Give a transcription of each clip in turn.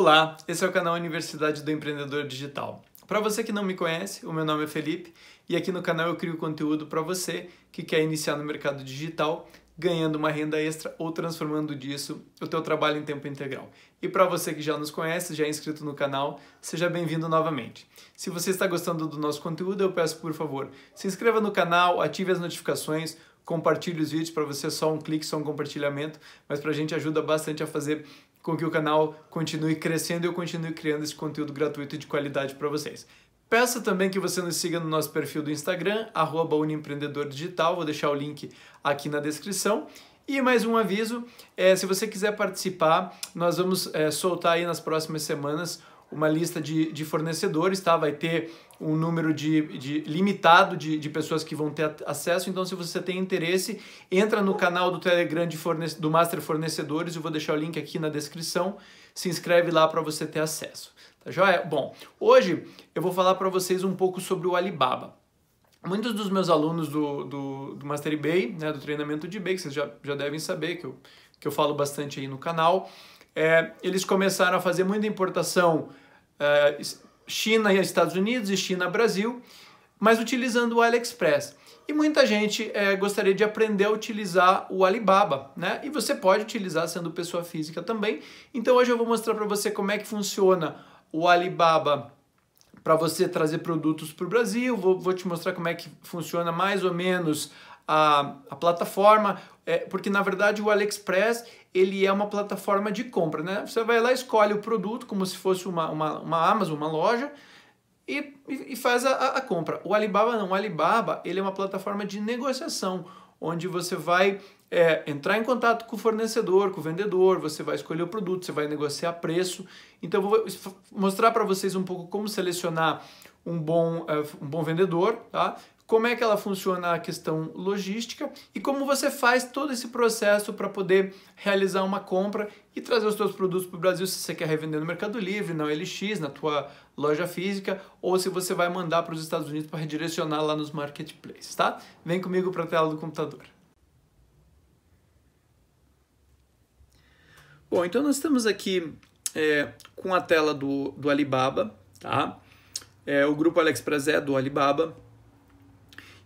Olá, esse é o canal Universidade do Empreendedor Digital. Para você que não me conhece, o meu nome é Felipe e aqui no canal eu crio conteúdo para você que quer iniciar no mercado digital, ganhando uma renda extra ou transformando disso o teu trabalho em tempo integral. E para você que já nos conhece, já é inscrito no canal, seja bem-vindo novamente. Se você está gostando do nosso conteúdo, eu peço por favor, se inscreva no canal, ative as notificações, compartilhe os vídeos para você é só um clique, só um compartilhamento, mas para a gente ajuda bastante a fazer com que o canal continue crescendo e eu continue criando esse conteúdo gratuito e de qualidade para vocês. Peça também que você nos siga no nosso perfil do Instagram, arroba Digital, vou deixar o link aqui na descrição. E mais um aviso, é, se você quiser participar, nós vamos é, soltar aí nas próximas semanas uma lista de, de fornecedores, tá? Vai ter um número de, de limitado de, de pessoas que vão ter acesso. Então, se você tem interesse, entra no canal do Telegram de fornece, do Master Fornecedores. Eu vou deixar o link aqui na descrição. Se inscreve lá para você ter acesso. Tá joia? Bom, hoje eu vou falar para vocês um pouco sobre o Alibaba. Muitos dos meus alunos do, do, do Master eBay, né, do treinamento de eBay, que vocês já, já devem saber, que eu, que eu falo bastante aí no canal, é, eles começaram a fazer muita importação é, China e Estados Unidos e China Brasil, mas utilizando o AliExpress. E muita gente é, gostaria de aprender a utilizar o Alibaba, né? E você pode utilizar sendo pessoa física também. Então hoje eu vou mostrar para você como é que funciona o Alibaba para você trazer produtos para o Brasil. Vou, vou te mostrar como é que funciona mais ou menos a, a plataforma, é, porque na verdade o AliExpress ele é uma plataforma de compra, né? Você vai lá, escolhe o produto como se fosse uma, uma, uma Amazon, uma loja, e, e faz a, a compra. O Alibaba não, o Alibaba ele é uma plataforma de negociação, onde você vai é, entrar em contato com o fornecedor, com o vendedor, você vai escolher o produto, você vai negociar preço. Então, vou mostrar para vocês um pouco como selecionar um bom, eh, um bom vendedor, tá? como é que ela funciona a questão logística e como você faz todo esse processo para poder realizar uma compra e trazer os seus produtos para o Brasil se você quer revender no Mercado Livre, na LX, na tua loja física ou se você vai mandar para os Estados Unidos para redirecionar lá nos marketplaces, tá? Vem comigo para a tela do computador. Bom, então nós estamos aqui é, com a tela do, do Alibaba, tá? é, o grupo AliExpress é do Alibaba.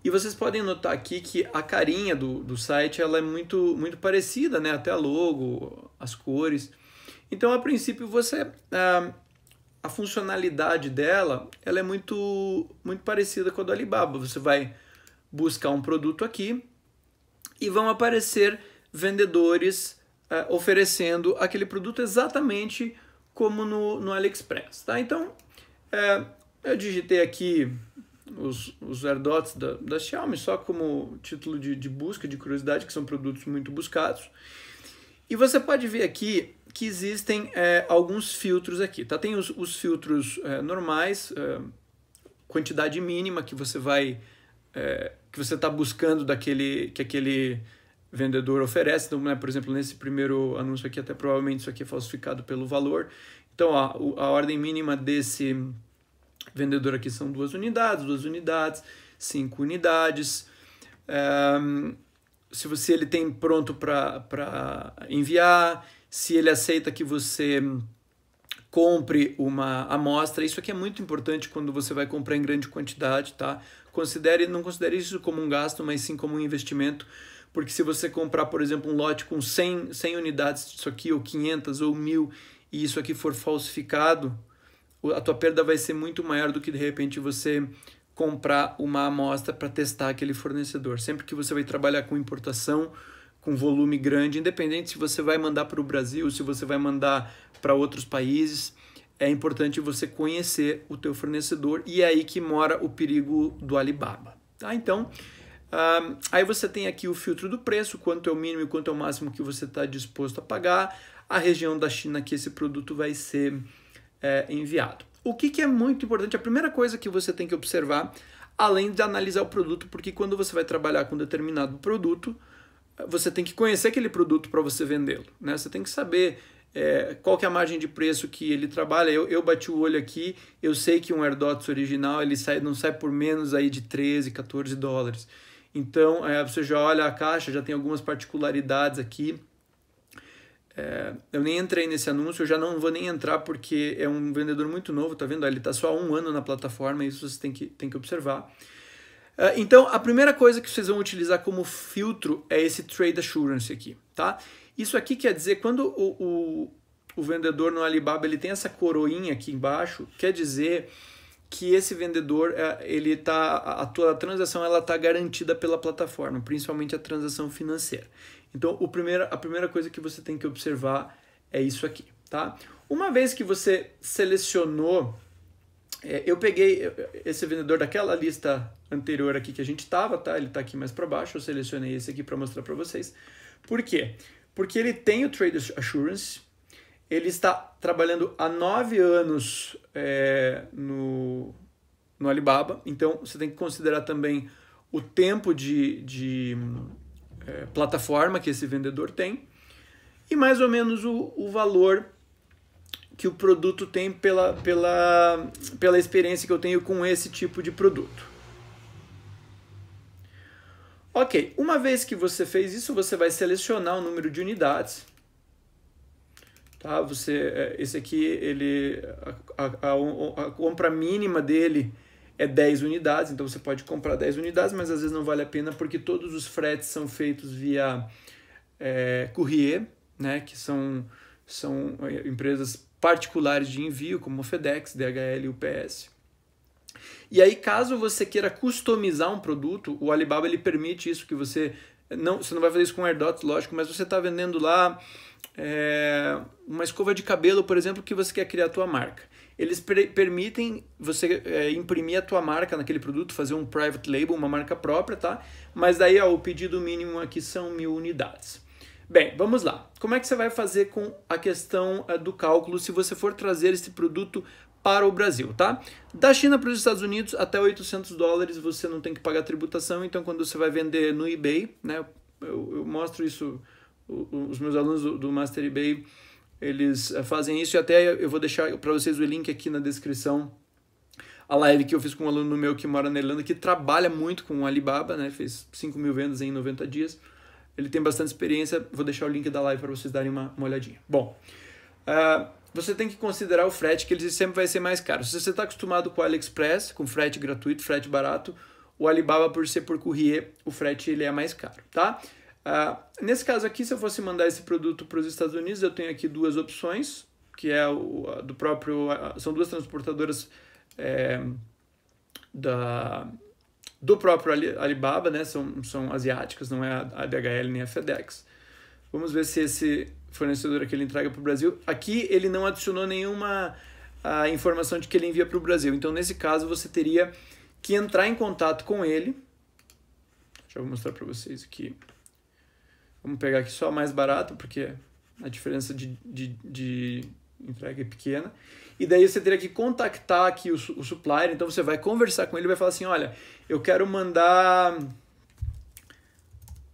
E vocês podem notar aqui que a carinha do, do site ela é muito, muito parecida, né? até a logo, as cores. Então, a princípio, você a, a funcionalidade dela ela é muito, muito parecida com a do Alibaba. Você vai buscar um produto aqui e vão aparecer vendedores oferecendo aquele produto exatamente como no, no AliExpress. Tá? Então, é, eu digitei aqui os, os AirDots da, da Xiaomi só como título de, de busca, de curiosidade, que são produtos muito buscados. E você pode ver aqui que existem é, alguns filtros aqui. Tá? Tem os, os filtros é, normais, é, quantidade mínima que você vai é, que você está buscando daquele que aquele vendedor oferece. Então, né, por exemplo, nesse primeiro anúncio aqui, até provavelmente isso aqui é falsificado pelo valor. Então, ó, a ordem mínima desse Vendedor aqui são duas unidades, duas unidades, cinco unidades. se você ele tem pronto para enviar, se ele aceita que você compre uma amostra. Isso aqui é muito importante quando você vai comprar em grande quantidade, tá? Considere, não considere isso como um gasto, mas sim como um investimento, porque se você comprar, por exemplo, um lote com 100, 100 unidades disso aqui, ou 500, ou 1.000, e isso aqui for falsificado, a tua perda vai ser muito maior do que de repente você comprar uma amostra para testar aquele fornecedor. Sempre que você vai trabalhar com importação, com volume grande, independente se você vai mandar para o Brasil, se você vai mandar para outros países, é importante você conhecer o teu fornecedor e é aí que mora o perigo do Alibaba. Tá? Então, Uh, aí você tem aqui o filtro do preço, quanto é o mínimo e quanto é o máximo que você está disposto a pagar, a região da China que esse produto vai ser é, enviado. O que, que é muito importante, a primeira coisa que você tem que observar, além de analisar o produto, porque quando você vai trabalhar com determinado produto, você tem que conhecer aquele produto para você vendê-lo. Né? Você tem que saber é, qual que é a margem de preço que ele trabalha. Eu, eu bati o olho aqui, eu sei que um AirDots original ele sai, não sai por menos aí de 13, 14 dólares. Então é, você já olha a caixa, já tem algumas particularidades aqui. É, eu nem entrei nesse anúncio, eu já não vou nem entrar porque é um vendedor muito novo, tá vendo? Ele está só há um ano na plataforma, isso vocês tem que, tem que observar. É, então, a primeira coisa que vocês vão utilizar como filtro é esse Trade Assurance aqui, tá? Isso aqui quer dizer, quando o, o, o vendedor no Alibaba ele tem essa coroinha aqui embaixo, quer dizer que esse vendedor é, ele tá a tua transação ela está garantida pela plataforma, principalmente a transação financeira. Então, o primeiro, a primeira coisa que você tem que observar é isso aqui, tá? Uma vez que você selecionou, é, eu peguei esse vendedor daquela lista anterior aqui que a gente estava, tá? Ele está aqui mais para baixo, eu selecionei esse aqui para mostrar para vocês. Por quê? Porque ele tem o Trade Assurance, ele está trabalhando há nove anos é, no, no Alibaba, então você tem que considerar também o tempo de, de é, plataforma que esse vendedor tem e mais ou menos o, o valor que o produto tem pela, pela, pela experiência que eu tenho com esse tipo de produto. Ok, uma vez que você fez isso, você vai selecionar o número de unidades. Tá? Você, é, esse aqui, ele, a, a, a, a compra mínima dele é 10 unidades, então você pode comprar 10 unidades, mas às vezes não vale a pena porque todos os fretes são feitos via é, né, que são, são é, empresas particulares de envio, como o FedEx, DHL e UPS. E aí, caso você queira customizar um produto, o Alibaba ele permite isso, que você não, você não vai fazer isso com AirDots, lógico, mas você está vendendo lá é, uma escova de cabelo, por exemplo, que você quer criar a tua marca eles permitem você é, imprimir a tua marca naquele produto, fazer um private label, uma marca própria, tá? Mas daí ó, o pedido mínimo aqui são mil unidades. Bem, vamos lá. Como é que você vai fazer com a questão é, do cálculo se você for trazer esse produto para o Brasil, tá? Da China para os Estados Unidos, até 800 dólares você não tem que pagar tributação, então quando você vai vender no eBay, né? Eu, eu mostro isso, os meus alunos do, do Master eBay eles eh, fazem isso e até eu vou deixar para vocês o link aqui na descrição a live que eu fiz com um aluno meu que mora na Irlanda, que trabalha muito com o Alibaba, né? Fez 5 mil vendas em 90 dias. Ele tem bastante experiência. Vou deixar o link da live para vocês darem uma, uma olhadinha. Bom, uh, você tem que considerar o frete, que ele sempre vai ser mais caro. Se você está acostumado com o AliExpress, com frete gratuito, frete barato, o Alibaba, por ser por courier, o frete ele é mais caro, tá? Ah, nesse caso aqui, se eu fosse mandar esse produto para os Estados Unidos, eu tenho aqui duas opções, que é o do próprio, são duas transportadoras é, da do próprio Alibaba, né? São, são asiáticas, não é a DHL nem a FedEx. Vamos ver se esse fornecedor aqui ele entrega para o Brasil. Aqui ele não adicionou nenhuma a ah, informação de que ele envia para o Brasil. Então, nesse caso, você teria que entrar em contato com ele. Já vou mostrar para vocês aqui Vamos pegar aqui só a mais barata, porque a diferença de, de, de entrega é pequena. E daí você teria que contactar aqui o, o supplier, então você vai conversar com ele e vai falar assim, olha, eu quero mandar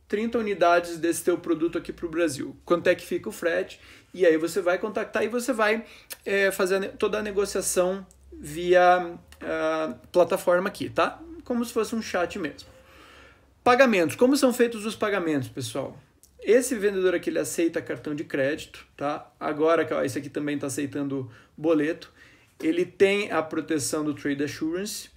30 unidades desse teu produto aqui para o Brasil. Quanto é que fica o frete? E aí você vai contactar e você vai é, fazer toda a negociação via plataforma aqui, tá? Como se fosse um chat mesmo. Pagamentos. Como são feitos os pagamentos, pessoal? Esse vendedor aqui ele aceita cartão de crédito, tá? Agora, esse aqui também está aceitando boleto. Ele tem a proteção do Trade Assurance.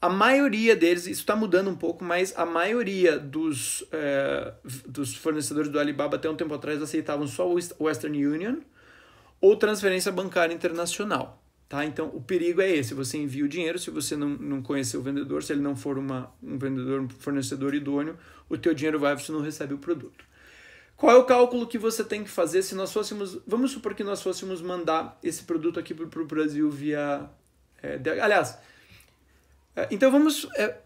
A maioria deles, isso está mudando um pouco, mas a maioria dos, é, dos fornecedores do Alibaba até um tempo atrás aceitavam só o Western Union ou transferência bancária internacional. Tá? Então, o perigo é esse: você envia o dinheiro, se você não, não conhecer o vendedor, se ele não for uma, um vendedor, um fornecedor idôneo, o teu dinheiro vai, você não recebe o produto. Qual é o cálculo que você tem que fazer se nós fôssemos. Vamos supor que nós fôssemos mandar esse produto aqui para o Brasil via. É, de, aliás, é, então vamos é,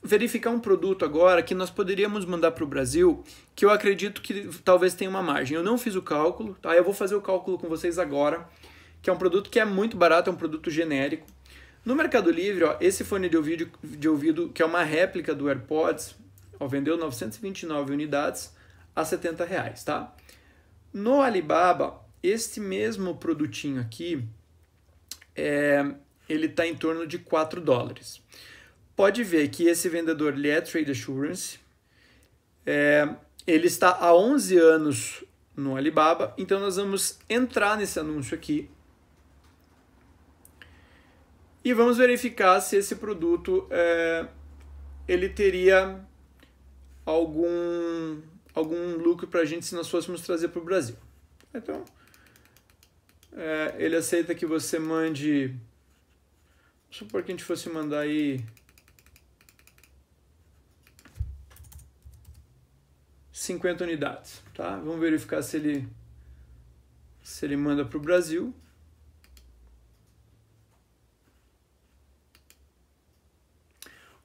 verificar um produto agora que nós poderíamos mandar para o Brasil que eu acredito que talvez tenha uma margem. Eu não fiz o cálculo, tá? Eu vou fazer o cálculo com vocês agora, que é um produto que é muito barato, é um produto genérico. No Mercado Livre, ó, esse fone de ouvido, de ouvido que é uma réplica do AirPods, ó, vendeu 929 unidades a 70 reais, tá? No Alibaba, este mesmo produtinho aqui, é, ele está em torno de 4 dólares. Pode ver que esse vendedor ele é Trade Assurance, é, ele está há 11 anos no Alibaba, então nós vamos entrar nesse anúncio aqui e vamos verificar se esse produto é, ele teria algum algum lucro para a gente se nós fôssemos trazer para o Brasil. Então, é, ele aceita que você mande. Vamos supor que a gente fosse mandar aí. 50 unidades, tá? Vamos verificar se ele se ele manda para o Brasil.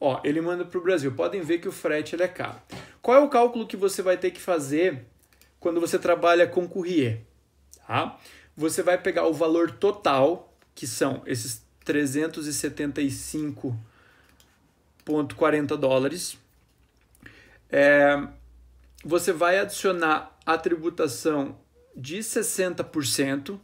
Ó, ele manda para o Brasil. Podem ver que o frete ele é caro. Tá? Qual é o cálculo que você vai ter que fazer quando você trabalha com Courier? Tá? Você vai pegar o valor total, que são esses 375,40 dólares. É, você vai adicionar a tributação de 60%.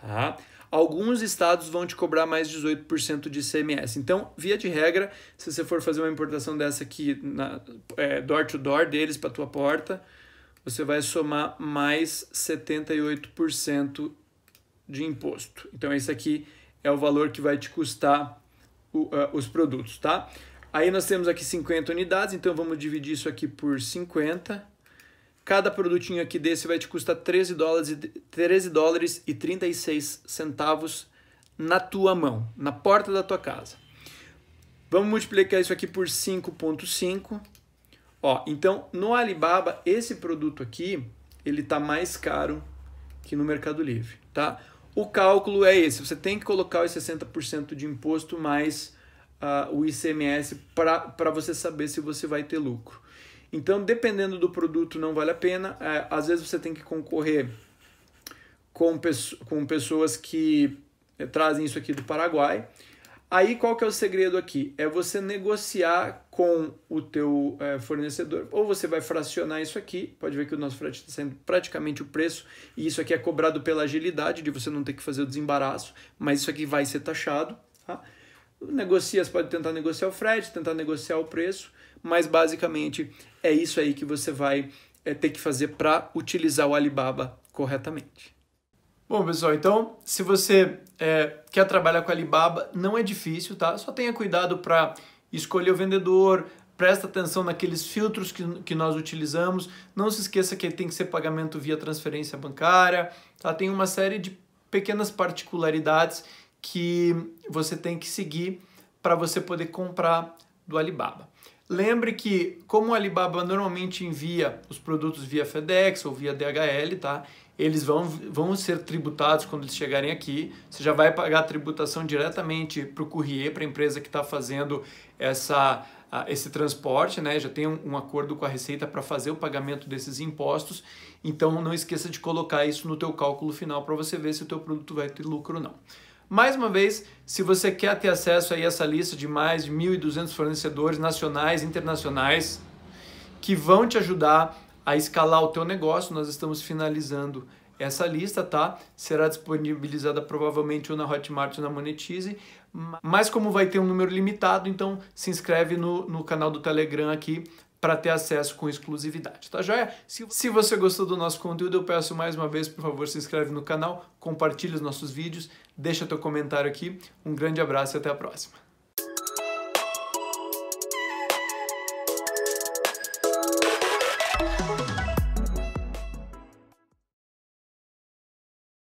Tá? alguns estados vão te cobrar mais 18% de CMS. Então, via de regra, se você for fazer uma importação dessa aqui, na, é, door to door deles para tua porta, você vai somar mais 78% de imposto. Então, esse aqui é o valor que vai te custar o, uh, os produtos, tá? Aí nós temos aqui 50 unidades, então vamos dividir isso aqui por 50 Cada produtinho aqui desse vai te custar 13 dólares e, 13 dólares e 36 centavos na tua mão, na porta da tua casa. Vamos multiplicar isso aqui por 5.5. Ó, então no Alibaba esse produto aqui, ele tá mais caro que no Mercado Livre, tá? O cálculo é esse, você tem que colocar os 60% de imposto mais uh, o ICMS para você saber se você vai ter lucro. Então, dependendo do produto, não vale a pena. É, às vezes você tem que concorrer com, com pessoas que eh, trazem isso aqui do Paraguai. Aí qual que é o segredo aqui? É você negociar com o teu é, fornecedor, ou você vai fracionar isso aqui, pode ver que o nosso frete está sendo praticamente o preço, e isso aqui é cobrado pela agilidade, de você não ter que fazer o desembaraço, mas isso aqui vai ser taxado. Tá? Negocia, você pode tentar negociar o frete, tentar negociar o preço, mas basicamente é isso aí que você vai é, ter que fazer para utilizar o Alibaba corretamente. Bom, pessoal, então se você é, quer trabalhar com Alibaba, não é difícil, tá? Só tenha cuidado para escolher o vendedor, presta atenção naqueles filtros que, que nós utilizamos. Não se esqueça que tem que ser pagamento via transferência bancária, tá? Tem uma série de pequenas particularidades que você tem que seguir para você poder comprar do Alibaba. Lembre que, como o Alibaba normalmente envia os produtos via FedEx ou via DHL, tá? Eles vão, vão ser tributados quando eles chegarem aqui. Você já vai pagar a tributação diretamente para o courier, para a empresa que está fazendo essa, esse transporte, né? Já tem um, acordo com a Receita para fazer o pagamento desses impostos. Então não esqueça de colocar isso no teu cálculo final para você ver se o teu produto vai ter lucro ou não. Mais uma vez, se você quer ter acesso a essa lista de mais de 1.200 fornecedores nacionais e internacionais que vão te ajudar a escalar o teu negócio, nós estamos finalizando essa lista, tá? Será disponibilizada provavelmente ou na Hotmart ou na Monetize, mas como vai ter um número limitado, então se inscreve no, no canal do Telegram aqui para ter acesso com exclusividade, tá joia? Se, se você gostou do nosso conteúdo, eu peço mais uma vez, por favor, se inscreve no canal, compartilhe os nossos vídeos, deixa teu comentário aqui. Um grande abraço e até a próxima.